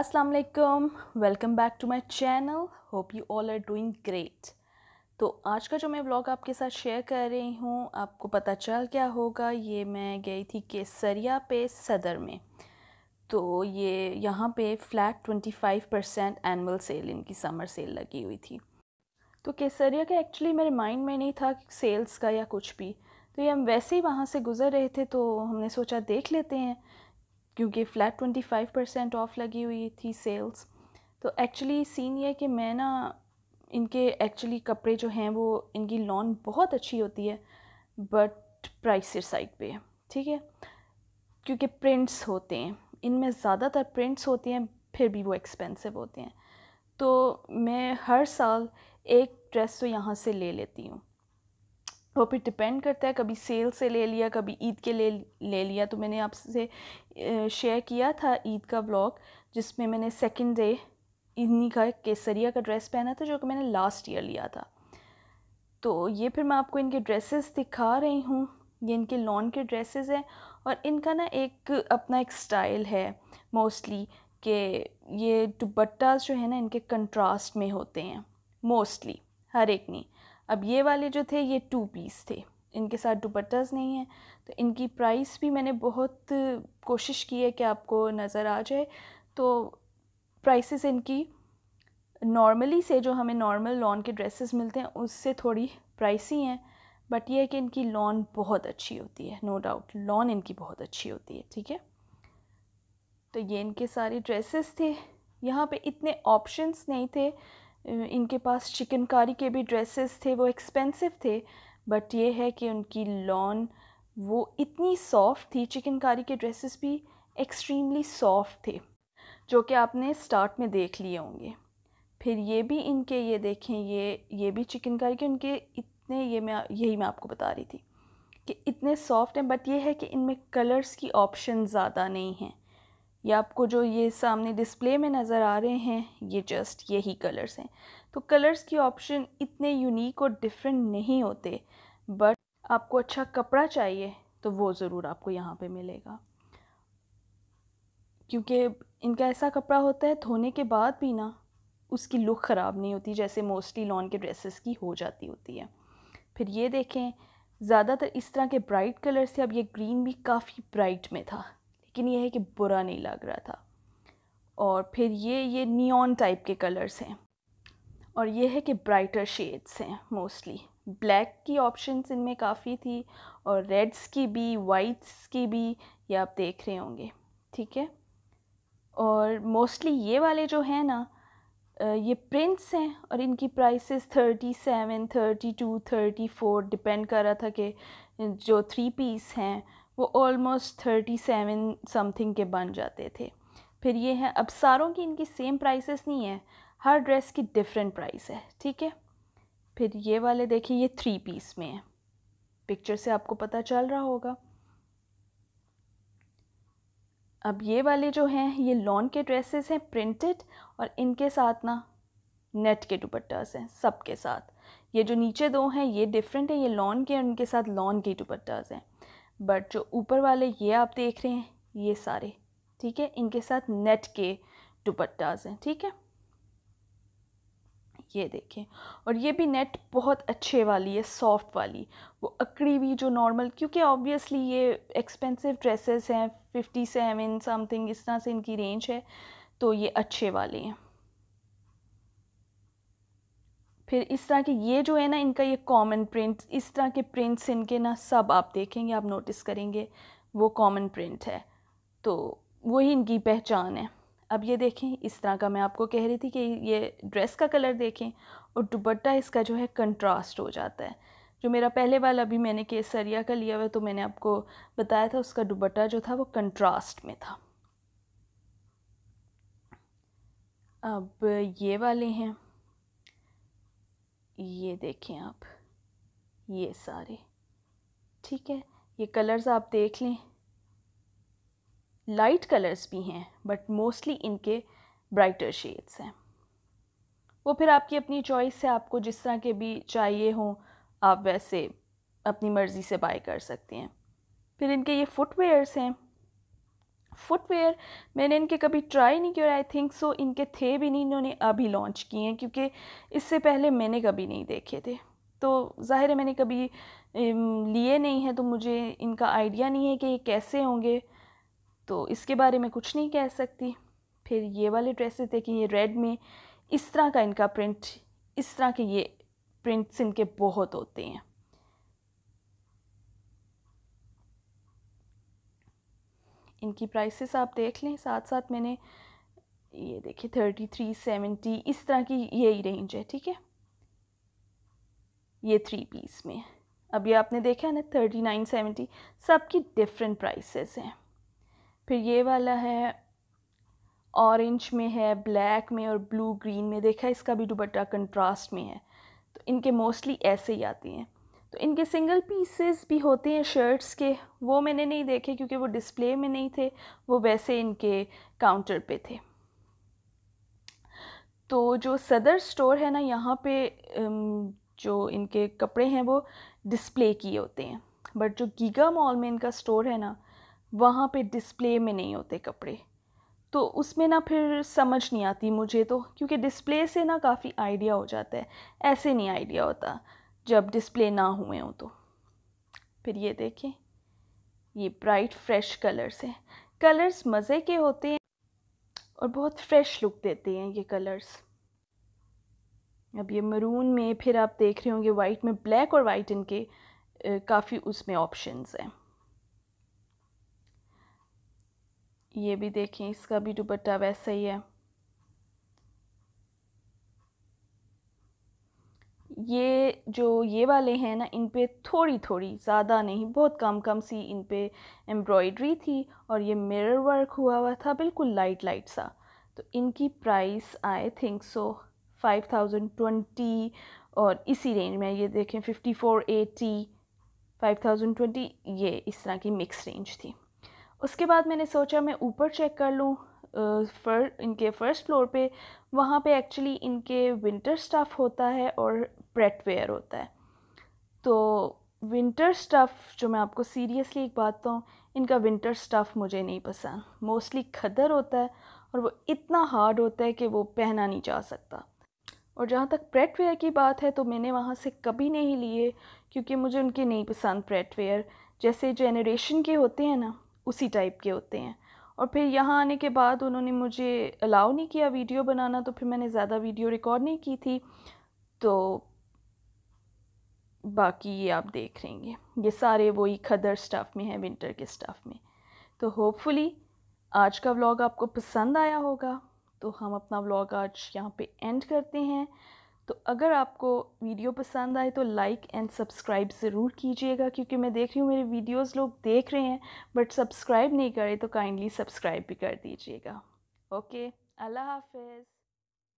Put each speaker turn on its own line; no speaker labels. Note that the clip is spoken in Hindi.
असलकम welcome back to my channel hope you all are doing great तो आज का जो मैं ब्लॉग आपके साथ शेयर कर रही हूँ आपको पता चल क्या होगा ये मैं गई थी केसरिया पे सदर में तो ये यहाँ पे फ्लैट 25 परसेंट एनअल सेल इनकी समर सेल लगी हुई थी तो केसरिया का एक्चुअली मेरे माइंड में नहीं था सेल्स का या कुछ भी तो ये हम वैसे ही वहाँ से गुज़र रहे थे तो हमने सोचा देख लेते हैं क्योंकि flat twenty five percent off लगी हुई थी सेल्स तो एक्चुअली सीन ये कि मैं ना इनके एक्चुअली कपड़े जो हैं वो इनकी लॉन बहुत अच्छी होती है बट प्राइस साइड पे है ठीक है क्योंकि प्रिंट्स होते हैं इनमें ज़्यादातर प्रिंट्स होते हैं फिर भी वो एक्सपेंसिव होते हैं तो मैं हर साल एक ड्रेस तो यहाँ से ले लेती हूँ वो फिर डिपेंड करता है कभी सेल से ले लिया कभी ईद के ले ले लिया तो मैंने आपसे शेयर किया था ईद का ब्लॉग जिसमें मैंने सेकंड डे इन्हीं का केसरिया का ड्रेस पहना था जो कि मैंने लास्ट ईयर लिया था तो ये फिर मैं आपको इनके ड्रेसेस दिखा रही हूँ ये इनके लॉन के ड्रेसेस हैं और इनका ना एक अपना एक स्टाइल है मोस्टली कि ये दुबट्टा जो है ना इनके कंट्रास्ट में होते हैं मोस्टली हर एक नहीं अब ये वाले जो थे ये टू पीस थे इनके साथ दुपट्टाज नहीं हैं तो इनकी प्राइस भी मैंने बहुत कोशिश की है कि आपको नज़र आ जाए तो प्राइसेस इनकी नॉर्मली से जो हमें नॉर्मल लॉन के ड्रेसेस मिलते हैं उससे थोड़ी प्राइसी हैं बट ये है कि इनकी लॉन बहुत अच्छी होती है नो डाउट लॉन इनकी बहुत अच्छी होती है ठीक है तो ये इनके सारे ड्रेसेस थे यहाँ पे इतने ऑप्शंस नहीं थे इनके पास चिकनकारी के भी ड्रेसेस थे वो एक्सपेंसिव थे बट ये है कि उनकी लॉन वो इतनी सॉफ्ट थी चिकनकारी के ड्रेसेस भी एक्सट्रीमली सॉफ्ट थे जो कि आपने स्टार्ट में देख लिए होंगे फिर ये भी इनके ये देखें ये ये भी चिकनकारी के उनके इतने ये मैं यही मैं आपको बता रही थी कि इतने सॉफ्ट हैं बट ये है कि इनमें कलर्स की ऑप्शन ज़्यादा नहीं हैं ये आपको जो ये सामने डिस्प्ले में नज़र आ रहे हैं ये जस्ट यही कलर्स हैं तो कलर्स की ऑप्शन इतने यूनिक और डिफरेंट नहीं होते बट आपको अच्छा कपड़ा चाहिए तो वो ज़रूर आपको यहाँ पे मिलेगा क्योंकि इनका ऐसा कपड़ा होता है धोने के बाद भी ना उसकी लुक ख़राब नहीं होती जैसे मोस्टली लॉन के ड्रेसेस की हो जाती होती है फिर ये देखें ज़्यादातर इस तरह के ब्राइट कलर से अब ये ग्रीन भी काफ़ी ब्राइट में था लेकिन यह है कि बुरा नहीं लग रहा था और फिर ये ये नियॉन टाइप के कलर्स हैं और ये है कि ब्राइटर शेड्स हैं मोस्टली ब्लैक की ऑप्शंस इनमें काफ़ी थी और रेड्स की भी वाइट्स की भी ये आप देख रहे होंगे ठीक है और मोस्टली ये वाले जो हैं ना ये प्रिंट्स हैं और इनकी prices thirty seven thirty two thirty four depend कर रहा था कि जो थ्री पीस हैं वो ऑलमोस्ट थर्टी सेवन समथिंग के बन जाते थे फिर ये हैं अब सारों की इनकी सेम प्राइसेस नहीं है हर ड्रेस की डिफरेंट प्राइस है ठीक है फिर ये वाले देखिए ये थ्री पीस में है पिक्चर से आपको पता चल रहा होगा अब ये वाले जो हैं ये लॉन के ड्रेसेस हैं प्रिंटेड और इनके साथ ना नेट के दुपट्टास हैं सब के साथ ये जो नीचे दो हैं ये डिफरेंट हैं ये लॉन के और इनके साथ लॉन के दुपट्टास हैं बट जो ऊपर वाले ये आप देख रहे हैं ये सारे ठीक है इनके साथ नेट के दुपट्टाज हैं ठीक है ये देखें और ये भी नेट बहुत अच्छे वाली है सॉफ्ट वाली वो अकड़ी हुई जो नॉर्मल क्योंकि ऑब्वियसली ये एक्सपेंसिव ड्रेसेस हैं फिफ्टी सेवन समथिंग इस तरह से इनकी रेंज है तो ये अच्छे वाले हैं फिर इस तरह के ये जो है ना इनका ये कॉमन प्रिंट इस तरह के प्रिंट्स इनके ना सब आप देखेंगे आप नोटिस करेंगे वो कॉमन प्रिंट है तो वही इनकी पहचान है अब ये देखें इस तरह का मैं आपको कह रही थी कि ये ड्रेस का कलर देखें और दुपट्टा इसका जो है कंट्रास्ट हो जाता है जो मेरा पहले वाला अभी मैंने केसरिया का लिया हुआ तो मैंने आपको बताया था उसका दुपट्टा जो था वो कंट्रास्ट में था अब ये वाले हैं ये देखें आप ये सारे ठीक है ये कलर्स आप देख लें लाइट कलर्स भी हैं बट मोस्टली इनके ब्राइटर शेड्स हैं वो फिर आपकी अपनी चॉइस से आपको जिस तरह के भी चाहिए हों आप वैसे अपनी मर्ज़ी से बाय कर सकते हैं फिर इनके ये फुटवेयर्स हैं फुटवेयर मैंने इनके कभी ट्राई नहीं किया आई थिंक सो इनके थे भी नहीं इन्होंने अभी लॉन्च किए हैं क्योंकि इससे पहले मैंने कभी नहीं देखे थे तो ज़ाहिर है मैंने कभी लिए नहीं है तो मुझे इनका आइडिया नहीं है कि ये कैसे होंगे तो इसके बारे में कुछ नहीं कह सकती फिर ये वाले ड्रेसेस कि ये रेड में इस तरह का इनका प्रिंट इस तरह के ये प्रिंट्स इनके बहुत होते हैं इनकी प्राइसेस आप देख लें साथ साथ मैंने ये देखिए थर्टी थ्री सेवेंटी इस तरह की यही रेंज है ठीक है ये थ्री पीस में अभी आपने देखा है ना थर्टी नाइन सेवेंटी सबकी डिफरेंट प्राइसेस हैं फिर ये वाला है ऑरेंज में है ब्लैक में और ब्लू ग्रीन में देखा इसका भी दुबट्टा कंट्रास्ट में है तो इनके मोस्टली ऐसे ही आती हैं तो इनके सिंगल पीसेस भी होते हैं शर्ट्स के वो मैंने नहीं देखे क्योंकि वो डिस्प्ले में नहीं थे वो वैसे इनके काउंटर पे थे तो जो सदर स्टोर है ना यहाँ पे जो इनके कपड़े हैं वो डिस्प्ले किए होते हैं बट जो गीगा मॉल में इनका स्टोर है ना वहाँ पे डिस्प्ले में नहीं होते कपड़े तो उसमें ना फिर समझ नहीं आती मुझे तो क्योंकि डिस्प्ले से ना काफ़ी आइडिया हो जाता है ऐसे नहीं आइडिया होता जब डिस्प्ले ना हुए हों तो फिर ये देखें ये ब्राइट फ्रेश कलर्स हैं कलर्स मज़े के होते हैं और बहुत फ्रेश लुक देते हैं ये कलर्स अब ये मरून में फिर आप देख रहे होंगे वाइट में ब्लैक और वाइट इनके काफ़ी उसमें ऑप्शंस हैं ये भी देखें इसका भी दुपट्टा वैसा ही है ये जो ये वाले हैं ना इन पे थोड़ी थोड़ी ज़्यादा नहीं बहुत कम कम सी इन पे एम्ब्रॉयडरी थी और ये मिरर वर्क हुआ हुआ था बिल्कुल लाइट लाइट सा तो इनकी price I think so five thousand twenty और इसी रेंज में ये देखें fifty four eighty five thousand twenty ये इस तरह की मिक्स रेंज थी उसके बाद मैंने सोचा मैं ऊपर चेक कर लूँ फर इनके फ़र्स्ट फ्लोर पे वहाँ पे एक्चुअली इनके विंटर स्टफ़ होता है और प्रेटवेयर वेयर होता है तो विंटर स्टफ़ जो मैं आपको सीरियसली एक बात बताऊँ इनका विंटर स्टफ़ मुझे नहीं पसंद मोस्टली खदर होता है और वो इतना हार्ड होता है कि वो पहना नहीं जा सकता और जहाँ तक प्रेट वेयर की बात है तो मैंने वहाँ से कभी नहीं लिए क्योंकि मुझे उनके नहीं पसंद प्रेट वेयर जैसे जेनरेशन के होते हैं ना उसी टाइप के होते हैं और फिर यहाँ आने के बाद उन्होंने मुझे अलाउ नहीं किया वीडियो बनाना तो फिर मैंने ज़्यादा वीडियो रिकॉर्ड नहीं की थी तो बाकी ये आप देख रहेंगे ये सारे वही खदर स्टफ़ में है विंटर के स्टफ़ में तो होपफुली आज का व्लॉग आपको पसंद आया होगा तो हम अपना व्लॉग आज यहाँ पे एंड करते हैं तो अगर आपको वीडियो पसंद आए तो लाइक एंड सब्सक्राइब ज़रूर कीजिएगा क्योंकि मैं देख रही हूँ मेरे वीडियोस लोग देख रहे हैं बट सब्सक्राइब नहीं करे तो काइंडली सब्सक्राइब भी कर दीजिएगा ओके अल्लाह हाफिज़